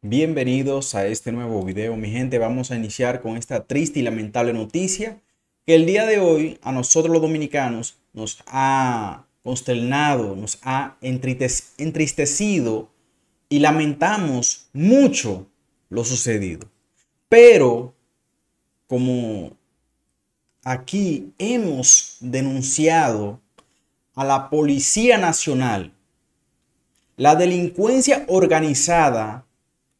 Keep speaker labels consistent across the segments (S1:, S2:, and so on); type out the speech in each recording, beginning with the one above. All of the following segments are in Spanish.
S1: Bienvenidos a este nuevo video, mi gente. Vamos a iniciar con esta triste y lamentable noticia que el día de hoy a nosotros los dominicanos nos ha consternado, nos ha entristecido y lamentamos mucho lo sucedido. Pero como aquí hemos denunciado a la Policía Nacional, la delincuencia organizada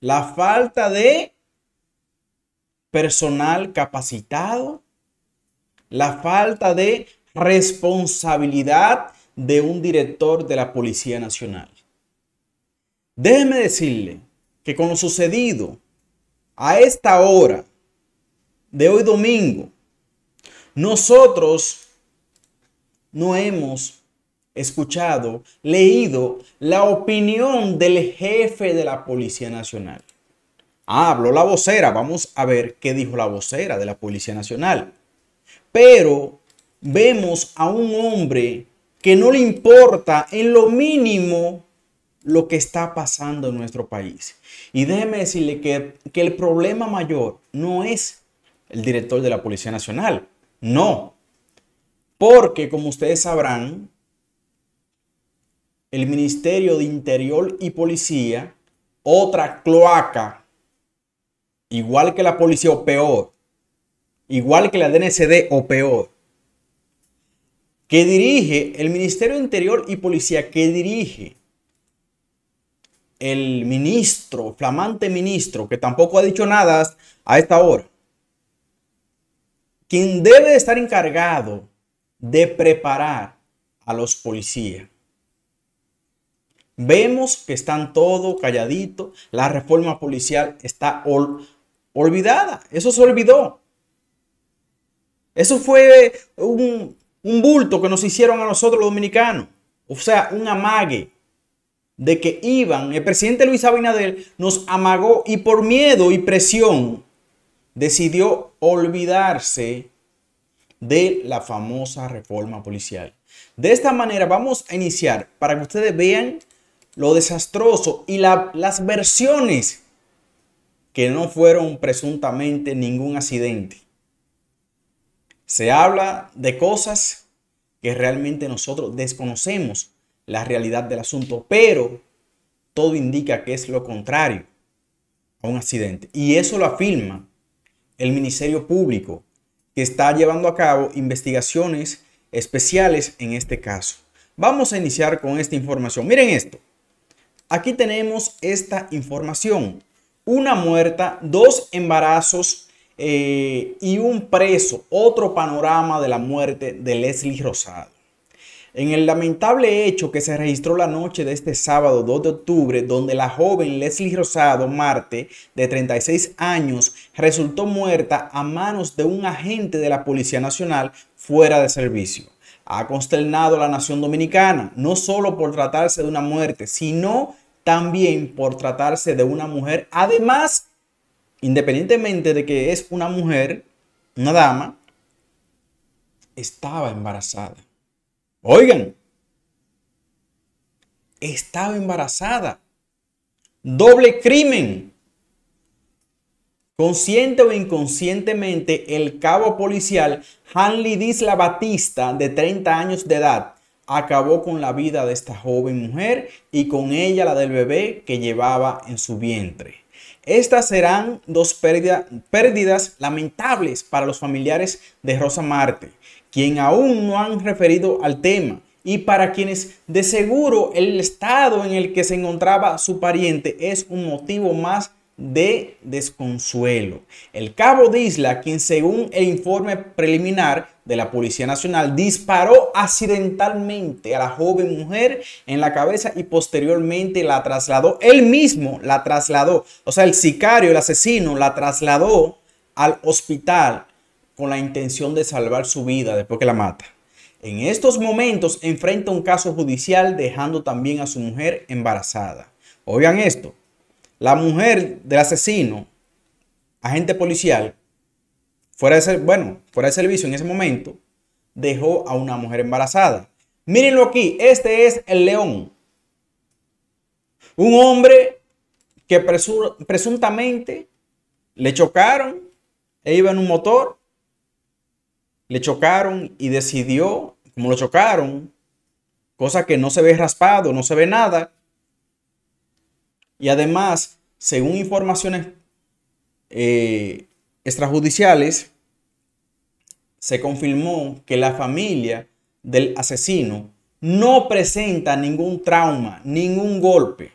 S1: la falta de personal capacitado, la falta de responsabilidad de un director de la Policía Nacional. Déjeme decirle que con lo sucedido a esta hora de hoy domingo, nosotros no hemos escuchado, leído la opinión del jefe de la Policía Nacional. habló la vocera, vamos a ver qué dijo la vocera de la Policía Nacional. Pero vemos a un hombre que no le importa en lo mínimo lo que está pasando en nuestro país. Y déjeme decirle que, que el problema mayor no es el director de la Policía Nacional, no. Porque como ustedes sabrán, el Ministerio de Interior y Policía, otra cloaca, igual que la policía o peor, igual que la DNCD o peor, que dirige el Ministerio de Interior y Policía, que dirige el ministro, flamante ministro, que tampoco ha dicho nada a esta hora, quien debe estar encargado de preparar a los policías Vemos que están todo calladito, la reforma policial está olvidada, eso se olvidó. Eso fue un, bulto que nos hicieron a nosotros los dominicanos, o sea, un amague de que iban, el presidente Luis Abinader nos amagó y por miedo y presión decidió olvidarse de la famosa reforma policial. De esta manera vamos a iniciar para que ustedes vean lo desastroso y las versiones que no fueron presuntamente ningún accidente. Se habla de cosas que realmente nosotros desconocemos la realidad del asunto, pero todo indica que es lo contrario a un accidente. Y eso lo afirma el Ministerio Público, que está llevando a cabo investigaciones especiales en este caso. Vamos a iniciar con esta información. Miren esto. Aquí tenemos esta información. Una muerta, dos embarazos eh, y un preso. Otro panorama de la muerte de Leslie Rosado. En el lamentable hecho que se registró la noche de este sábado 2 de octubre, donde la joven Leslie Rosado Marte, de 36 años, resultó muerta a manos de un agente de la Policía Nacional fuera de servicio ha consternado a la nación dominicana, no solo por tratarse de una muerte, sino también por tratarse de una mujer. Además, independientemente de que es una mujer, una dama, estaba embarazada. Oigan, estaba embarazada. Doble crimen. Consciente o inconscientemente, el cabo policial Hanley Disla Batista, de 30 años de edad, acabó con la vida de esta joven mujer y con ella la del bebé que llevaba en su vientre. Estas serán dos pérdidas lamentables para los familiares de Rosa Marte, quien aún no han referido al tema y para quienes de seguro el estado en el que se encontraba su pariente es un motivo más de desconsuelo. El cabo de Isla, quien según el informe preliminar de la Policía Nacional disparó accidentalmente a la joven mujer en la cabeza y posteriormente la trasladó, él mismo la trasladó, o sea, el sicario, el asesino, la trasladó al hospital con la intención de salvar su vida después que la mata. En estos momentos enfrenta un caso judicial dejando también a su mujer embarazada. Oigan esto, la mujer del asesino, agente policial, fuera de, ser, bueno, fuera de servicio en ese momento, dejó a una mujer embarazada. Mírenlo aquí, este es el león. Un hombre que presuntamente le chocaron, e iba en un motor, le chocaron y decidió, como lo chocaron, cosa que no se ve raspado, no se ve nada, y además, según informaciones eh, extrajudiciales, se confirmó que la familia del asesino no presenta ningún trauma, ningún golpe.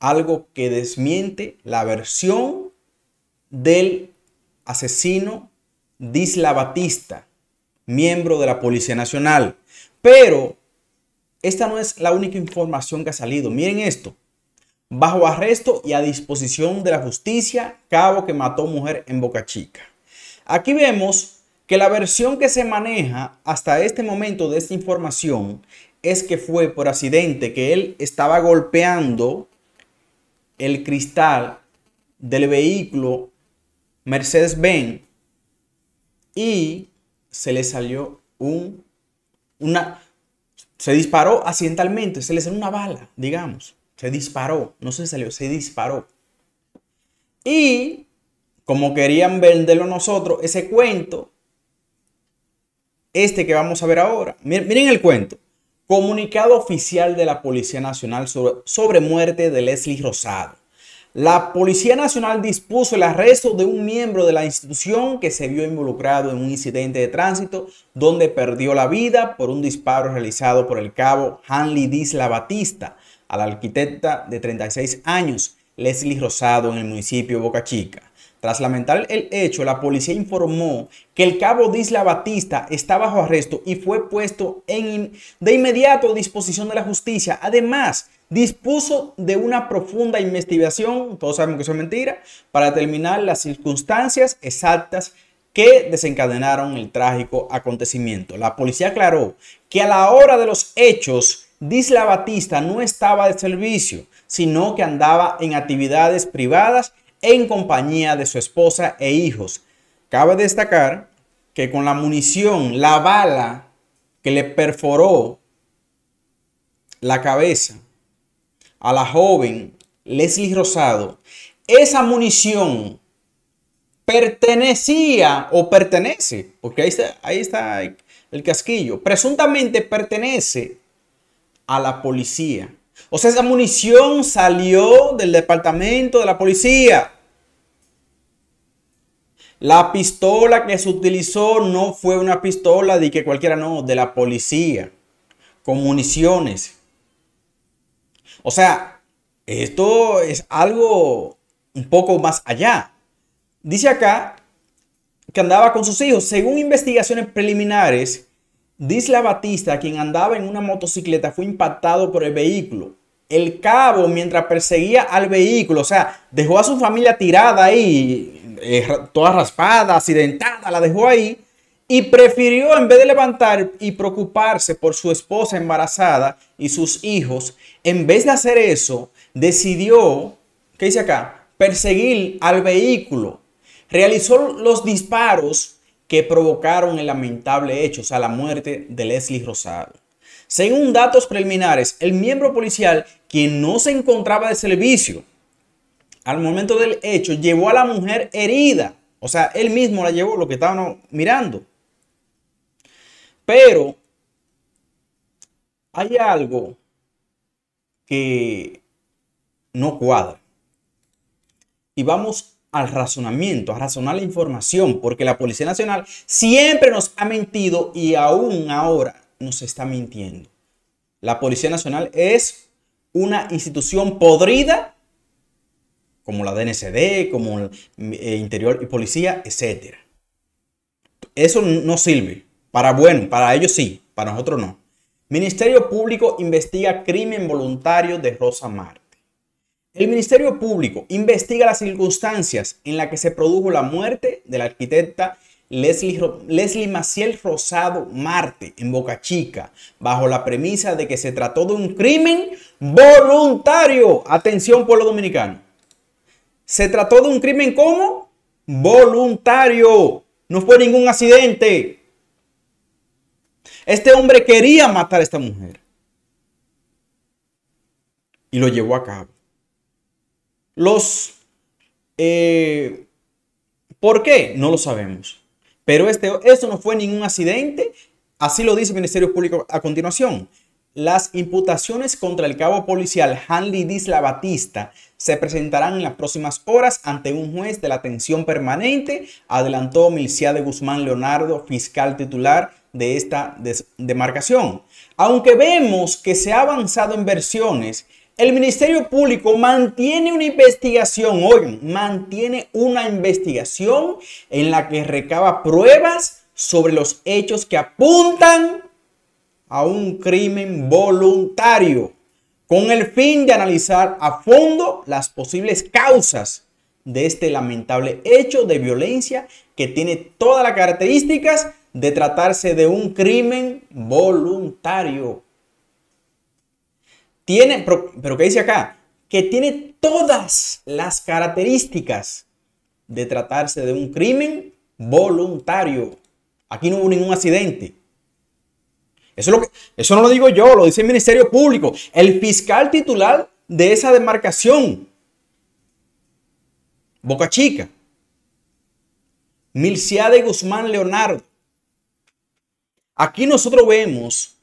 S1: Algo que desmiente la versión del asesino Disla miembro de la Policía Nacional. Pero esta no es la única información que ha salido. Miren esto bajo arresto y a disposición de la justicia, cabo que mató mujer en Boca Chica. Aquí vemos que la versión que se maneja hasta este momento de esta información es que fue por accidente que él estaba golpeando el cristal del vehículo Mercedes-Benz y se le salió un una se disparó accidentalmente, se le salió una bala, digamos. Se disparó, no se salió, se disparó. Y como querían venderlo nosotros, ese cuento, este que vamos a ver ahora, miren, el cuento. Comunicado oficial de la Policía Nacional sobre muerte de Leslie Rosado. La Policía Nacional dispuso el arresto de un miembro de la institución que se vio involucrado en un incidente de tránsito donde perdió la vida por un disparo realizado por el cabo Hanley Disla Batista a la arquitecta de 36 años, Leslie Rosado, en el municipio de Boca Chica. Tras lamentar el hecho, la policía informó que el cabo Disla Batista está bajo arresto y fue puesto en de inmediato a disposición de la justicia. Además, dispuso de una profunda investigación, todos sabemos que eso es mentira, para determinar las circunstancias exactas que desencadenaron el trágico acontecimiento. La policía aclaró que a la hora de los hechos, Disla Batista no estaba de servicio, sino que andaba en actividades privadas en compañía de su esposa e hijos. Cabe destacar que con la munición, la bala que le perforó la cabeza a la joven Leslie Rosado, esa munición pertenecía o pertenece, porque ahí está, ahí está el casquillo, presuntamente pertenece a la policía. O sea, esa munición salió del departamento de la policía. La pistola que se utilizó no fue una pistola de que cualquiera, no, de la policía, con municiones. O sea, esto es algo un poco más allá. Dice acá que andaba con sus hijos. Según investigaciones preliminares, la Batista, quien andaba en una motocicleta, fue impactado por el vehículo. El cabo, mientras perseguía al vehículo, o sea, dejó a su familia tirada ahí, eh, toda raspada, accidentada, la dejó ahí y prefirió, en vez de levantar y preocuparse por su esposa embarazada y sus hijos, en vez de hacer eso, decidió, ¿qué dice acá? Perseguir al vehículo. Realizó los disparos que provocaron el lamentable hecho, o sea, la muerte de Leslie Rosado. Según datos preliminares, el miembro policial, quien no se encontraba de servicio al momento del hecho, llevó a la mujer herida. O sea, él mismo la llevó, lo que estaban mirando. Pero hay algo que no cuadra. Y vamos al razonamiento, a razonar la información, porque la Policía Nacional siempre nos ha mentido y aún ahora nos está mintiendo. La Policía Nacional es una institución podrida, como la DNCD, como el eh, Interior y Policía, etc. Eso no sirve. Para bueno, para ellos sí, para nosotros no. Ministerio Público investiga crimen voluntario de Rosa Marte. El Ministerio Público investiga las circunstancias en las que se produjo la muerte de la arquitecta Leslie, Leslie, Maciel Rosado Marte en Boca Chica, bajo la premisa de que se trató de un crimen voluntario. Atención, pueblo dominicano. Se trató de un crimen como voluntario. No fue ningún accidente. Este hombre quería matar a esta mujer. Y lo llevó a cabo. Los... Eh, ¿Por qué? No lo sabemos. Pero este, esto no fue ningún accidente. Así lo dice el Ministerio Público a continuación. Las imputaciones contra el cabo policial Hanley Disla Batista se presentarán en las próximas horas ante un juez de la atención permanente, adelantó Milcia de Guzmán Leonardo, fiscal titular de esta demarcación. Aunque vemos que se ha avanzado en versiones, el Ministerio Público mantiene una investigación, oigan, mantiene una investigación en la que recaba pruebas sobre los hechos que apuntan a un crimen voluntario, con el fin de analizar a fondo las posibles causas de este lamentable hecho de violencia que tiene todas las características de tratarse de un crimen voluntario. Tiene, pero, ¿qué dice acá? Que tiene todas las características de tratarse de un crimen voluntario. Aquí no hubo ningún accidente. Eso, lo que, eso no lo digo yo, lo dice el Ministerio Público, el fiscal titular de esa demarcación, Boca Chica, Milciade Guzmán Leonardo. Aquí nosotros vemos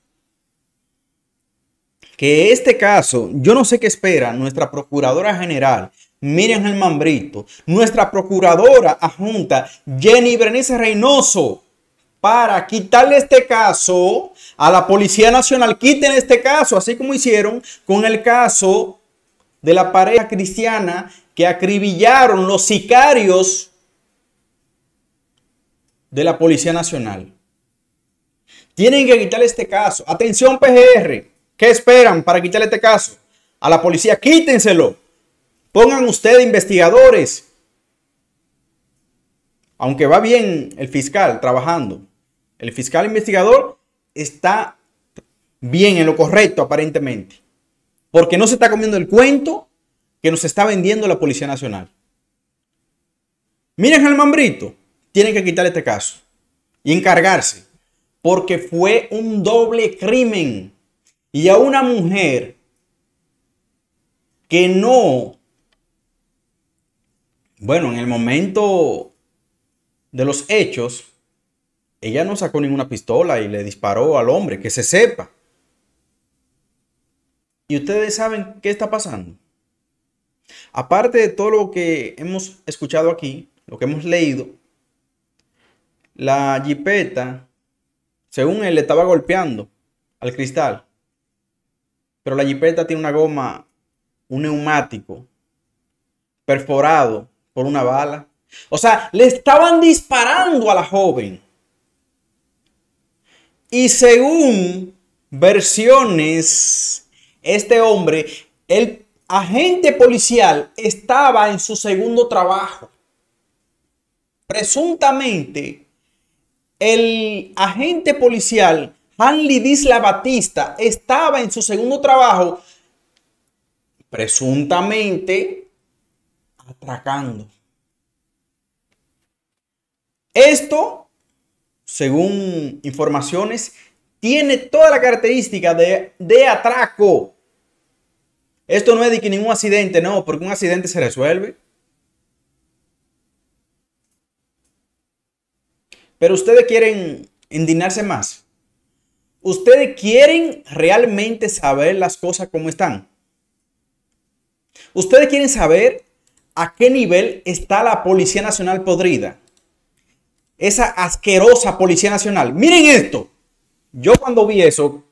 S1: que este caso, yo no sé qué espera nuestra Procuradora General, miren el mambrito, nuestra Procuradora Adjunta, Jenny Berenice Reynoso, para quitarle este caso a la Policía Nacional. Quiten este caso, así como hicieron con el caso de la pareja cristiana que acribillaron los sicarios de la Policía Nacional. Tienen que quitar este caso. Atención PGR. ¿Qué esperan para quitar este caso? A la policía, quítenselo. Pongan ustedes investigadores. Aunque va bien el fiscal trabajando. El fiscal investigador está bien en lo correcto aparentemente. Porque no se está comiendo el cuento que nos está vendiendo la Policía Nacional. Miren al mambrito. Tienen que quitar este caso. Y encargarse porque fue un doble crimen. Y a una mujer que no, bueno, en el momento de los hechos, ella no sacó ninguna pistola y le disparó al hombre, que se sepa. ¿Y ustedes saben qué está pasando? Aparte de todo lo que hemos escuchado aquí, lo que hemos leído, la jipeta según él, le estaba golpeando al cristal. Pero la jipeta tiene una goma, un neumático perforado por una bala. O sea, le estaban disparando a la joven. Y según versiones, este hombre, el agente policial, estaba en su segundo trabajo. Presuntamente el agente policial Hanley Disla Batista estaba en su segundo trabajo presuntamente atracando. Esto, según informaciones, tiene toda la característica de, de atraco. Esto no es de que ningún accidente, no, porque un accidente se resuelve. Pero ustedes quieren endinarse más. Ustedes quieren realmente saber las cosas como están. Ustedes quieren saber a qué nivel está la Policía Nacional podrida. Esa asquerosa Policía Nacional. Miren esto. Yo cuando vi eso,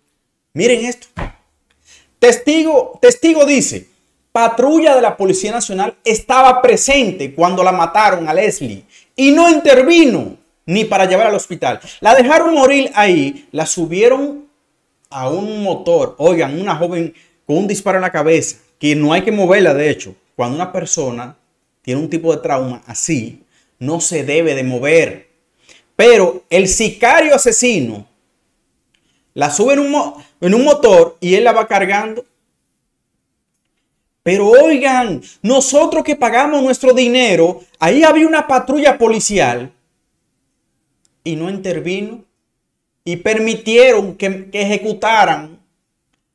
S1: miren esto. Testigo, testigo dice, patrulla de la Policía Nacional estaba presente cuando la mataron a Leslie y no intervino ni para llevar al hospital. La dejaron morir ahí, la subieron a un motor. Oigan, una joven con un disparo en la cabeza, que no hay que moverla, de hecho. Cuando una persona tiene un tipo de trauma así, no se debe de mover. Pero el sicario asesino la sube en un, en un motor y él la va cargando. Pero oigan, nosotros que pagamos nuestro dinero, ahí había una patrulla policial y no intervino y permitieron que, ejecutaran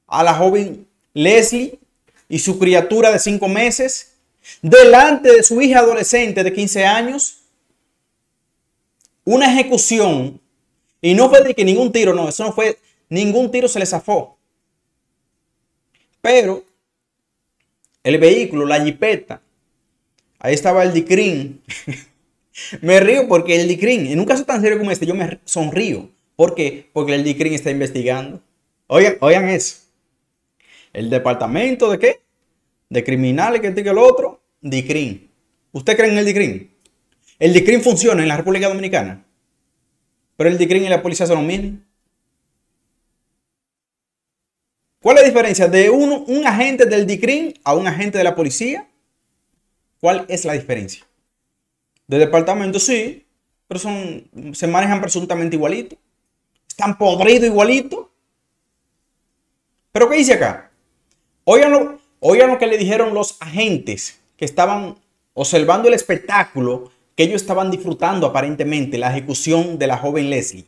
S1: a la joven Leslie y su criatura de cinco meses delante de su hija adolescente de 15 años. Una ejecución y no fue de que ningún tiro, no, eso no fue, ningún tiro se le zafó. Pero el vehículo, la jipeta, ahí estaba el dicrin me río porque el DICRIN, en un caso tan serio como este, yo me sonrío. ¿Por qué? Porque el DICRIN está investigando. Oigan, oigan eso. El departamento de qué? De criminales que tiene este el otro. DICRIN. ¿Usted cree en el DICRIN? El DICRIN funciona en la República Dominicana. Pero el DICRIN y la policía son lo mismos. ¿Cuál es la diferencia de un agente del DICRIN a un agente de la policía? ¿Cuál es la diferencia? de departamento, sí, pero son, se manejan presuntamente igualito. Están podridos igualito. Pero ¿qué dice acá? Oigan lo, que le dijeron los agentes que estaban observando el espectáculo que ellos estaban disfrutando aparentemente, la ejecución de la joven Leslie.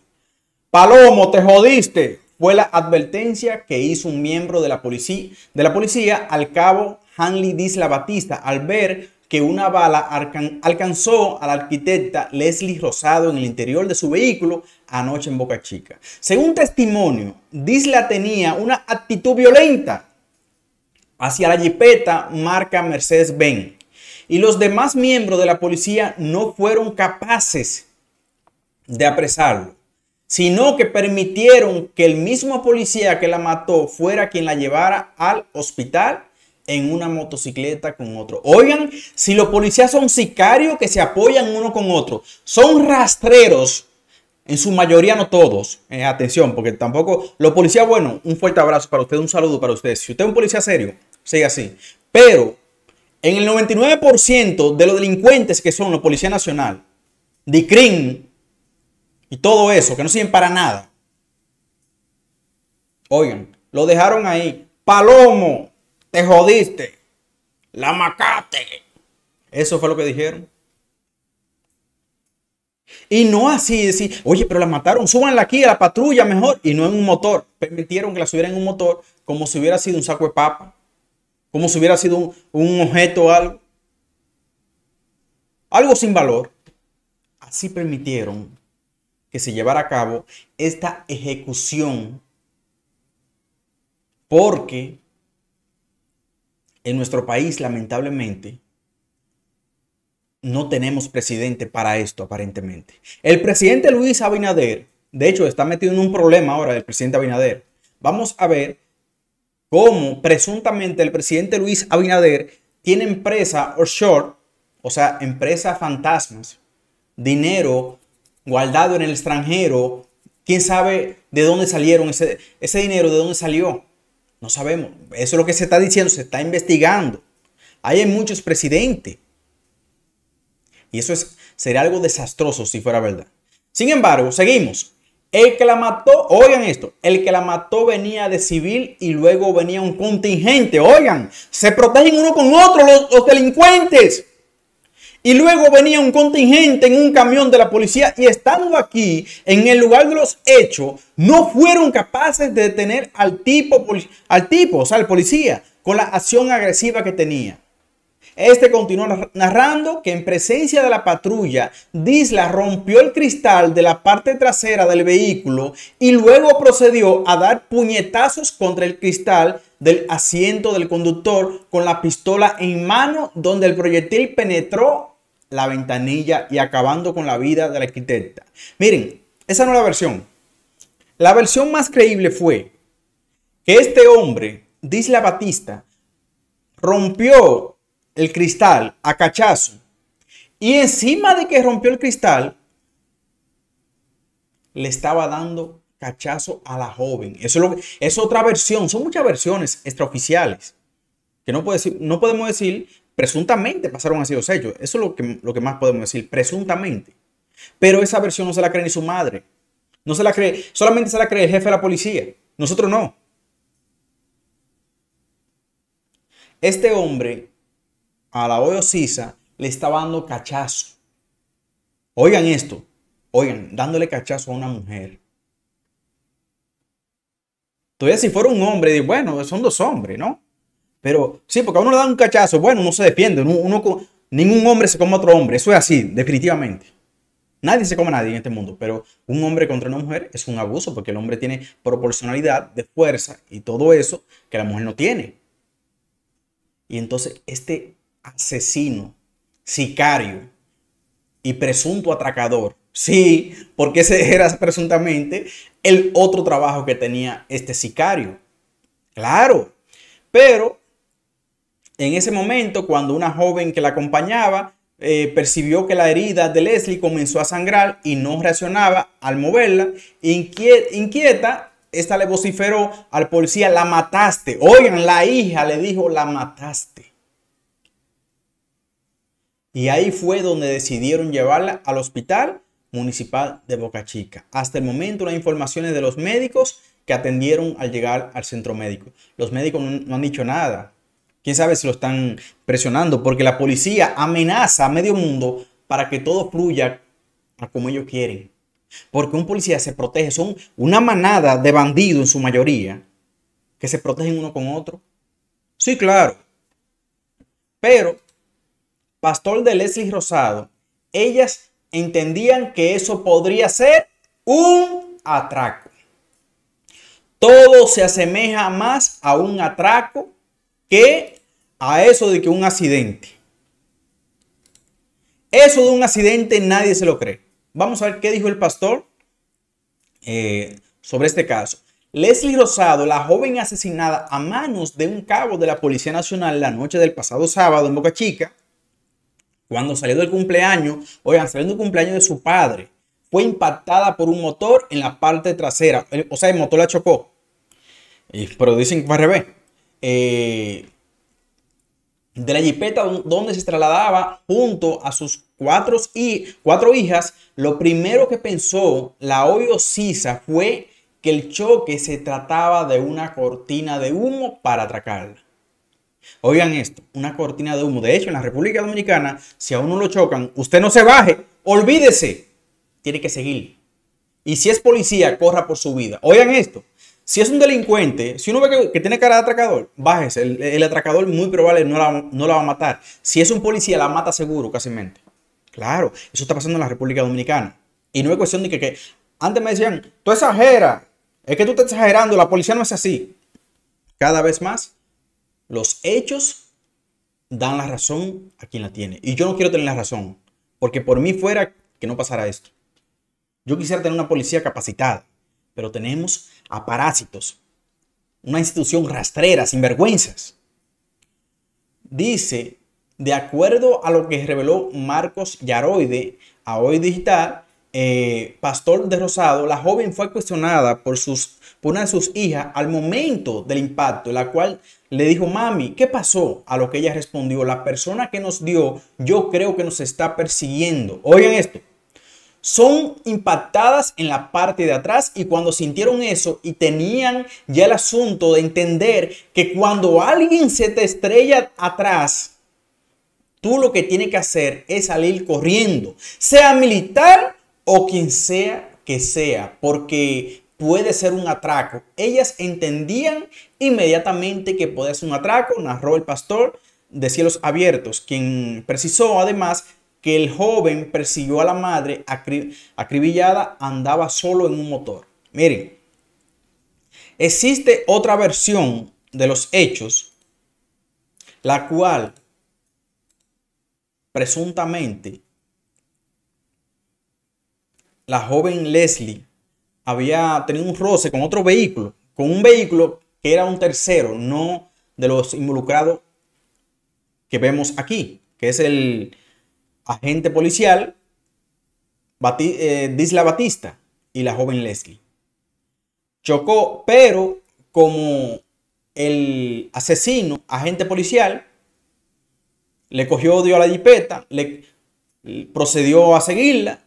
S1: Palomo, te jodiste. Fue la advertencia que hizo un miembro de la policía, de la policía al cabo Hanley Disla Batista al ver que una bala alcanzó a la arquitecta Leslie Rosado en el interior de su vehículo anoche en Boca Chica. Según testimonio, Disla tenía una actitud violenta hacia la jipeta marca Mercedes-Benz y los demás miembros de la policía no fueron capaces de apresarlo, sino que permitieron que el mismo policía que la mató fuera quien la llevara al hospital en una motocicleta con otro. Oigan, si los policías son sicarios que se apoyan uno con otro, son rastreros, en su mayoría no todos, eh, atención, porque tampoco los policías, bueno, un fuerte abrazo para usted, un saludo para usted. Si usted es un policía serio, sigue así. Pero en el 99% de los delincuentes que son los policías nacional, DICRIN y todo eso, que no sirven para nada. Oigan, lo dejaron ahí. Palomo, te jodiste, la macate. Eso fue lo que dijeron. Y no así decir, oye, pero la mataron, súbanla aquí a la patrulla mejor. Y no en un motor. Permitieron que la subieran en un motor como si hubiera sido un saco de papa, como si hubiera sido un, un objeto o algo. Algo sin valor. Así permitieron que se llevara a cabo esta ejecución. Porque en nuestro país, lamentablemente, no tenemos presidente para esto, aparentemente. El presidente Luis Abinader, de hecho, está metido en un problema ahora el presidente Abinader. Vamos a ver cómo presuntamente el presidente Luis Abinader tiene empresa offshore, o sea, empresa fantasmas, dinero guardado en el extranjero. ¿Quién sabe de dónde salieron ese, ese dinero, de dónde salió? No sabemos. Eso es lo que se está diciendo, se está investigando. hay muchos presidentes. Y eso es, sería algo desastroso si fuera verdad. Sin embargo, seguimos. El que la mató, oigan esto, el que la mató venía de civil y luego venía un contingente. Oigan, se protegen uno con otro los delincuentes. Y luego venía un contingente en un camión de la policía y estando aquí, en el lugar de los hechos, no fueron capaces de detener al tipo, al tipo, o sea, al policía, con la acción agresiva que tenía. Este continuó narrando que en presencia de la patrulla, Disla rompió el cristal de la parte trasera del vehículo y luego procedió a dar puñetazos contra el cristal del asiento del conductor con la pistola en mano donde el proyectil penetró la ventanilla y acabando con la vida de la arquitecta. Miren, esa no es la versión. La versión más creíble fue que este hombre, Disla Batista, rompió el cristal a cachazo y encima de que rompió el cristal, le estaba dando cachazo a la joven. Eso es, otra versión. Son muchas versiones extraoficiales. Que no, no podemos decir Presuntamente pasaron así los hechos. Eso es lo que, lo que más podemos decir, presuntamente. Pero esa versión no se la cree ni su madre. No se la cree, solamente se la cree el jefe de la policía. Nosotros no. Este hombre, a la Oyo Sisa, le estaba dando cachazo. Oigan esto. Oigan, dándole cachazo a una mujer. Todavía si fuera un hombre, bueno, son dos hombres, ¿no? Pero sí, porque a uno le dan un cachazo, bueno, uno se defiende, ningún hombre se come a otro hombre, eso es así, definitivamente. Nadie se come a nadie en este mundo, pero un hombre contra una mujer es un abuso porque el hombre tiene proporcionalidad de fuerza y todo eso que la mujer no tiene. Y entonces este asesino, sicario y presunto atracador, sí, porque ese era presuntamente el otro trabajo que tenía este sicario. Claro, pero en ese momento, cuando una joven que la acompañaba eh, percibió que la herida de Leslie comenzó a sangrar y no reaccionaba al moverla. Inquieta, esta le vociferó al policía, la mataste. Oigan, la hija le dijo, la mataste. Y ahí fue donde decidieron llevarla al hospital municipal de Boca Chica. Hasta el momento, las informaciones de los médicos que atendieron al llegar al centro médico. Los médicos no han dicho nada. Quién sabe si lo están presionando, porque la policía amenaza a medio mundo para que todo fluya a como ellos quieren. Porque un policía se protege, son una manada de bandidos en su mayoría, que se protegen uno con otro. Sí, claro. Pero, pastor de Leslie Rosado, ellas entendían que eso podría ser un atraco. Todo se asemeja más a un atraco que a eso de que un accidente. Eso de un accidente nadie se lo cree. Vamos a ver qué dijo el pastor eh, sobre este caso. Leslie Rosado, la joven asesinada a manos de un cabo de la Policía Nacional la noche del pasado sábado en Boca Chica, cuando salió del cumpleaños, oigan, saliendo del cumpleaños de su padre, fue impactada por un motor en la parte trasera. O sea, el motor la chocó. pero dicen que fue al revés. Eh, de la jipeta donde se trasladaba junto a sus cuatro, y, cuatro hijas, lo primero que pensó la obvio Sisa fue que el choque se trataba de una cortina de humo para atracarla. Oigan esto, una cortina de humo. De hecho, en la República Dominicana, si a uno lo chocan, usted no se baje, olvídese, tiene que seguir. Y si es policía, corra por su vida. Oigan esto, si es un delincuente, si uno ve que, tiene cara de atracador, bájese. El, atracador muy probable no la, no la, va a matar. Si es un policía, la mata seguro, casi mente. Claro, eso está pasando en la República Dominicana. Y no es cuestión de que, antes me decían, tú exageras, es que tú estás exagerando, la policía no es así. Cada vez más, los hechos dan la razón a quien la tiene. Y yo no quiero tener la razón, porque por mí fuera que no pasara esto. Yo quisiera tener una policía capacitada, pero tenemos a parásitos. Una institución rastrera, sin vergüenzas. Dice, de acuerdo a lo que reveló Marcos Yaroide a Hoy Digital, eh, Pastor de Rosado, la joven fue cuestionada por, sus, por una de sus hijas al momento del impacto, la cual le dijo, mami, ¿qué pasó? A lo que ella respondió, la persona que nos dio, yo creo que nos está persiguiendo. Oigan esto, son impactadas en la parte de atrás y cuando sintieron eso y tenían ya el asunto de entender que cuando alguien se te estrella atrás, tú lo que tienes que hacer es salir corriendo, sea militar o quien sea que sea, porque puede ser un atraco. Ellas entendían inmediatamente que podía ser un atraco, narró el pastor de cielos abiertos, quien precisó además que el joven persiguió a la madre acribillada, andaba solo en un motor. Miren, existe otra versión de los hechos, la cual presuntamente la joven Leslie había tenido un roce con otro vehículo, con un vehículo que era un tercero, no de los involucrados que vemos aquí, que es el, agente policial eh, Disla Batista y la joven Leslie. Chocó, pero como el asesino, agente policial, le cogió odio a la jipeta, le procedió a seguirla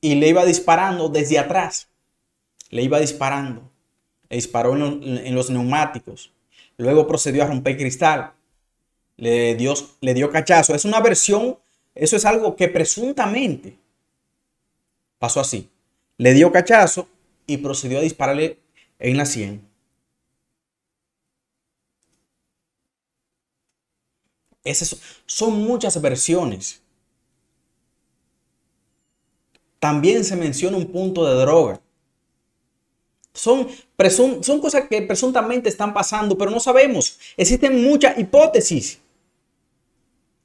S1: y le iba disparando desde atrás. Le iba disparando. Le disparó en, los neumáticos. Luego procedió a romper cristal. Le le dio cachazo. Es una versión eso es algo que presuntamente pasó así. Le dio cachazo y procedió a dispararle en la sien. Esas son muchas versiones. También se menciona un punto de droga. Son, son cosas que presuntamente están pasando, pero no sabemos. Existen muchas hipótesis.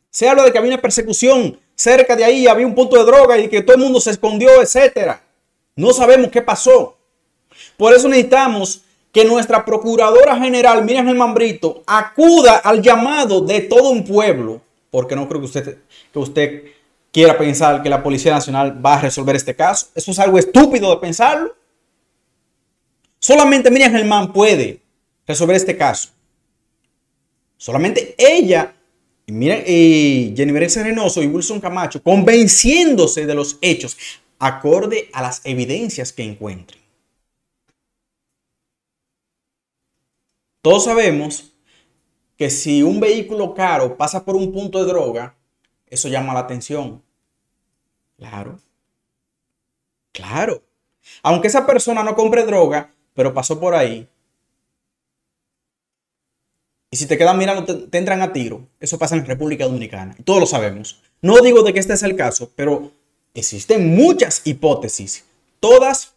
S1: Se habla de que había una persecución. Cerca de ahí había un punto de droga y que todo el mundo se escondió, etc. No sabemos qué pasó. Por eso necesitamos que nuestra Procuradora General, Miriam Germán Brito, acuda al llamado de todo un pueblo, porque no creo que usted, que usted quiera pensar que la Policía Nacional va a resolver este caso. Eso es algo estúpido de pensarlo. Solamente Miriam Germán puede resolver este caso. Solamente ella y mira, eh, Jennifer Serenoso y Wilson Camacho convenciéndose de los hechos acorde a las evidencias que encuentren. Todos sabemos que si un vehículo caro pasa por un punto de droga, eso llama la atención. Claro. Claro. Aunque esa persona no compre droga, pero pasó por ahí, y si te quedan mirando, te, entran a tiro. Eso pasa en República Dominicana. Y todos lo sabemos. No digo de que este es el caso, pero existen muchas hipótesis. Todas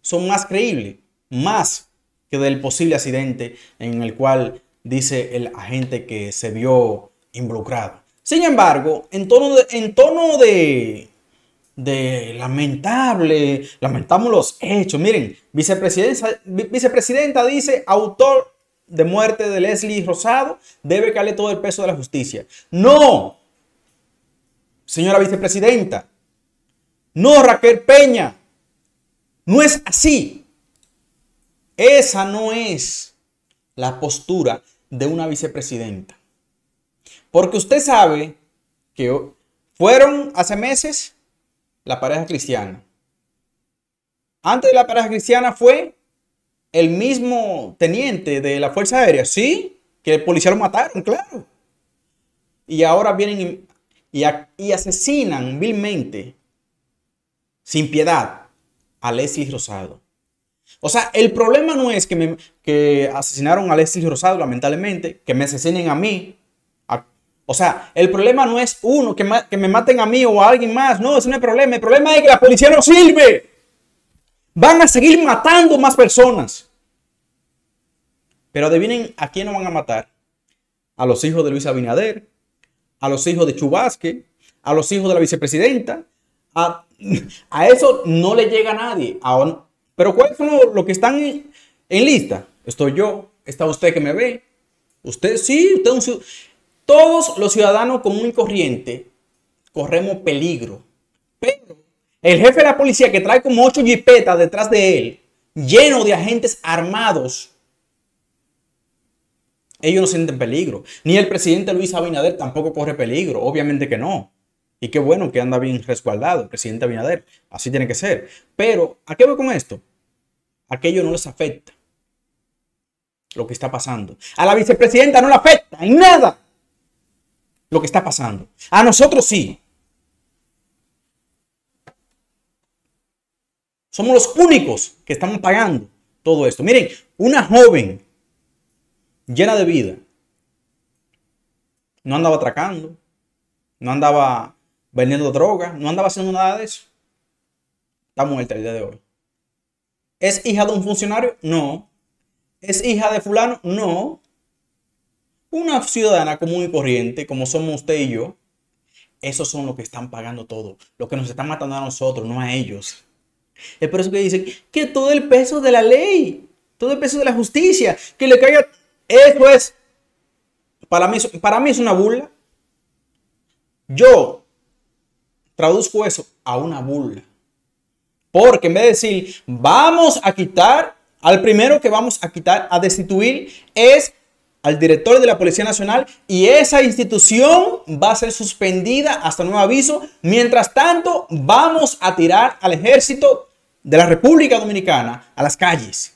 S1: son más creíbles, más que del posible accidente en el cual dice el agente que se vio involucrado. Sin embargo, en tono de, lamentable, lamentamos los hechos. Miren, vicepresidenta, vicepresidenta dice autor de muerte de Leslie Rosado debe caer todo el peso de la justicia. No, señora vicepresidenta. No, Raquel Peña. No es así. Esa no es la postura de una vicepresidenta. Porque usted sabe que fueron hace meses la pareja cristiana. Antes de la pareja cristiana fue el mismo teniente de la Fuerza Aérea, sí, que el policía lo mataron, claro. Y ahora vienen y, asesinan vilmente, sin piedad, a Leslie Rosado. O sea, el problema no es que, asesinaron a Leslie Rosado, lamentablemente, que me asesinen a mí. o sea, el problema no es uno, que, que me maten a mí o a alguien más. No, ese no es el problema. El problema es que la policía no sirve. Van a seguir matando más personas. Pero adivinen a quién no van a matar. A los hijos de Luis Abinader, a los hijos de Chubasque, a los hijos de la vicepresidenta. A, eso no le llega nadie. pero ¿cuáles son los lo que están en, lista? Estoy yo, está usted que me ve. Usted sí, usted un Todos los ciudadanos común y corriente corremos peligro. Pero el jefe de la policía que trae como ocho jipetas detrás de él, lleno de agentes armados, ellos no sienten peligro. Ni el presidente Luis Abinader tampoco corre peligro, obviamente que no. Y qué bueno que anda bien resguardado el presidente Abinader, así tiene que ser. Pero, ¿a qué voy con esto? Aquello no les afecta lo que está pasando. A la vicepresidenta no le afecta en nada lo que está pasando. A nosotros sí. Somos los únicos que estamos pagando todo esto. Miren, una joven llena de vida no andaba atracando, no andaba vendiendo droga, no andaba haciendo nada de eso. Está muerta el día de hoy. ¿Es hija de un funcionario? No. ¿Es hija de fulano? No. Una ciudadana común y corriente, como somos usted y yo, esos son los que están pagando todo. Los que nos están matando a nosotros, no a ellos. Es por eso que dicen que todo el peso de la ley, todo el peso de la justicia, que le caiga. Eso eh, es. Pues, para mí, para mí es una burla. Yo traduzco eso a una burla. Porque en vez de decir, vamos a quitar, al primero que vamos a quitar, a destituir, es al director de la Policía Nacional y esa institución va a ser suspendida hasta nuevo aviso. Mientras tanto, vamos a tirar al ejército de la República Dominicana a las calles.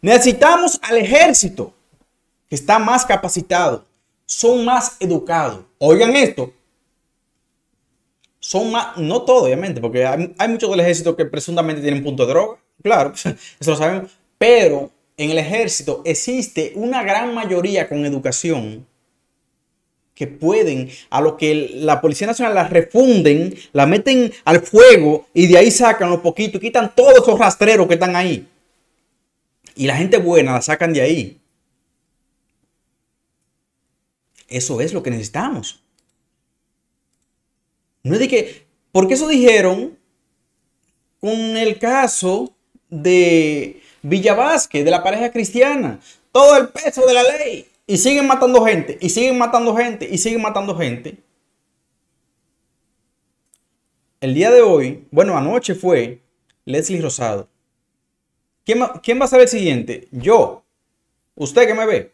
S1: Necesitamos al ejército que está más capacitado, son más educados. Oigan esto. Son más, no todo, obviamente, porque hay, hay muchos del ejército que presuntamente tienen punto de droga. Claro, eso lo sabemos. Pero en el ejército existe una gran mayoría con educación que pueden, a lo que la Policía Nacional la refunden, la meten al fuego y de ahí sacan los poquitos y quitan todos esos rastreros que están ahí. Y la gente buena la sacan de ahí. Eso es lo que necesitamos. No es de que, porque eso dijeron con el caso de Villavasque de la pareja cristiana. Todo el peso de la ley. Y siguen matando gente, y siguen matando gente, y siguen matando gente. El día de hoy, bueno, anoche fue Leslie Rosado. ¿Quién, va a ser el siguiente? Yo. ¿Usted que me ve?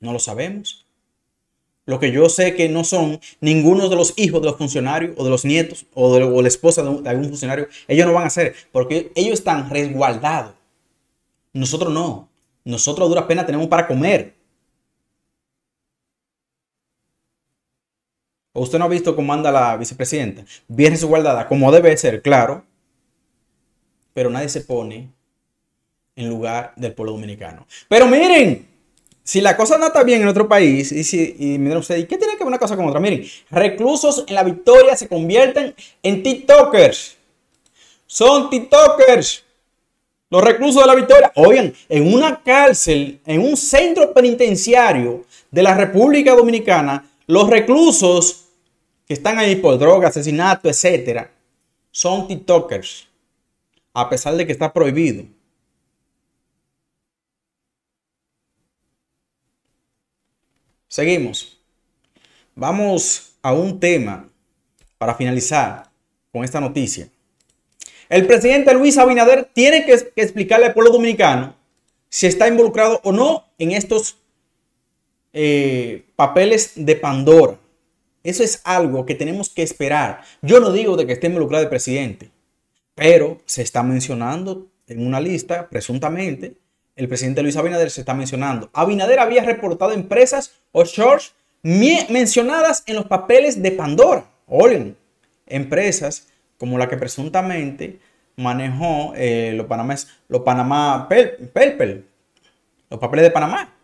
S1: No lo sabemos. Lo que yo sé que no son ninguno de los hijos de los funcionarios o de los nietos o de la esposa de, algún funcionario. Ellos no van a ser porque ellos están resguardados. Nosotros no. Nosotros dura pena tenemos para comer. usted no ha visto cómo anda la vicepresidenta? Viene su guardada, como debe ser, claro. Pero nadie se pone en lugar del pueblo dominicano. Pero miren, si la cosa no está bien en otro país, y, si, y miren ustedes, qué tiene que ver una cosa con otra? Miren, reclusos en la victoria se convierten en TikTokers. Son TikTokers. Los reclusos de la Victoria, oigan, en una cárcel, en un centro penitenciario de la República Dominicana, los reclusos que están ahí por droga, asesinato, etcétera, son TikTokers, a pesar de que está prohibido. Seguimos. Vamos a un tema para finalizar con esta noticia. El presidente Luis Abinader tiene que, explicarle al pueblo dominicano si está involucrado o no en estos eh, papeles de Pandora. Eso es algo que tenemos que esperar. Yo no digo de que esté involucrado el presidente, pero se está mencionando en una lista, presuntamente, el presidente Luis Abinader se está mencionando. Abinader había reportado empresas o shorts mencionadas en los papeles de Pandora. Oigan, empresas como la que presuntamente manejó eh, los, los Panamá Papers, los papeles de Panamá.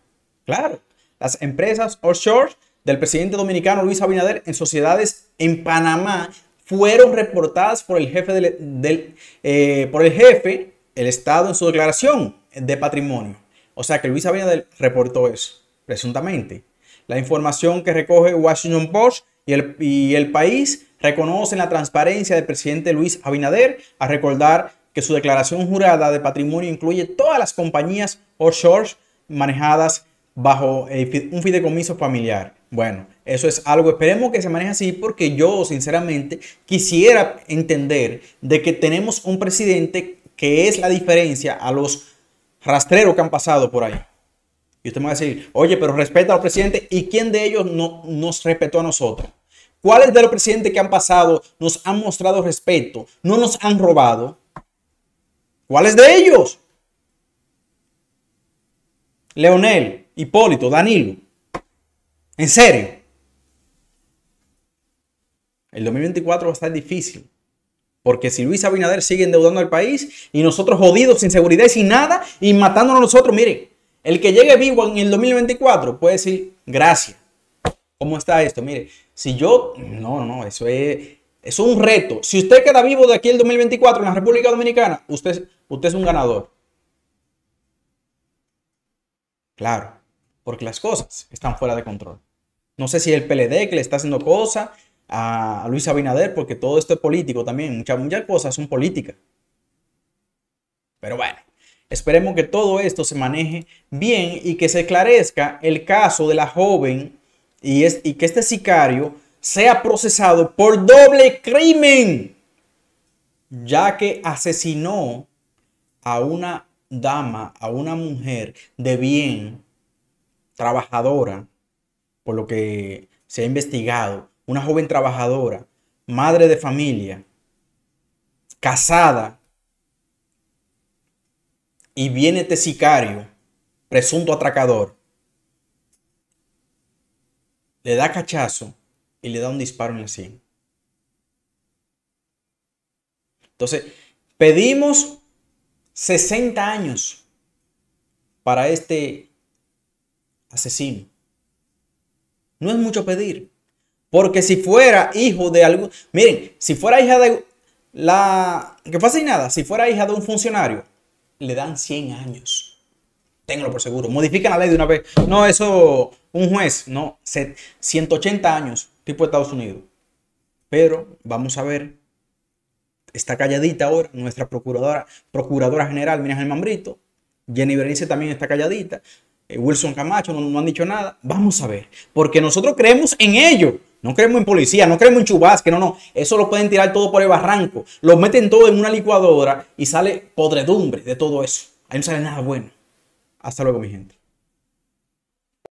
S1: Claro, las empresas offshore del presidente dominicano Luis Abinader en sociedades en Panamá fueron reportadas por el jefe, del, eh, por el, jefe el Estado en su declaración de patrimonio. O sea que Luis Abinader reportó eso, presuntamente. La información que recoge Washington Post y el, y el país reconocen la transparencia del presidente Luis Abinader a recordar que su declaración jurada de patrimonio incluye todas las compañías offshore manejadas bajo eh, un fideicomiso familiar. Bueno, eso es algo, esperemos que se maneje así porque yo sinceramente quisiera entender de que tenemos un presidente que es la diferencia a los rastreros que han pasado por ahí. Y usted me va a decir, oye, pero respeta al presidente y quién de ellos no, nos respetó a nosotros. ¿Cuáles de los presidentes que han pasado nos han mostrado respeto? ¿No nos han robado? ¿Cuáles de ellos? Leonel, Hipólito, Danilo. ¿En serio? El 2024 va a estar difícil. Porque si Luis Abinader sigue endeudando al país y nosotros jodidos, sin seguridad y sin nada y matándonos nosotros, mire, el que llegue vivo en el 2024 puede decir, gracias. ¿Cómo está esto? Mire, si yo, no, no, eso es, es un reto. Si usted queda vivo de aquí el 2024 en la República Dominicana, usted, usted es un ganador. Claro, porque las cosas están fuera de control. No sé si el PLD que le está haciendo cosa a Luis Abinader, porque todo esto es político también. Muchas, muchas cosas son políticas. Pero bueno, esperemos que todo esto se maneje bien y que se esclarezca el caso de la joven y, es, y que este sicario sea procesado por doble crimen, ya que asesinó a una dama, a una mujer de bien, trabajadora, por lo que se ha investigado, una joven trabajadora, madre de familia, casada, y viene este sicario, presunto atracador, le da cachazo y le da un disparo en la sien. Entonces, pedimos 60 años para este asesino. No es mucho pedir. Porque si fuera hijo de algún... Miren, si fuera hija de... La... Que y nada, Si fuera hija de un funcionario, le dan 100 años. Ténganlo por seguro. Modifiquen la ley de una vez. No, eso, un juez, no, 180 años, tipo Estados Unidos. Pero vamos a ver. Está calladita ahora nuestra procuradora, procuradora general, Mira Germán Brito. Jenny Berenice también está calladita. Eh, Wilson Camacho no, no, han dicho nada. Vamos a ver, porque nosotros creemos en ello No creemos en policía, no creemos en chubasque, no, no. Eso lo pueden tirar todo por el barranco. Lo meten todo en una licuadora y sale podredumbre de todo eso. Ahí no sale nada bueno. Hasta luego, mi gente.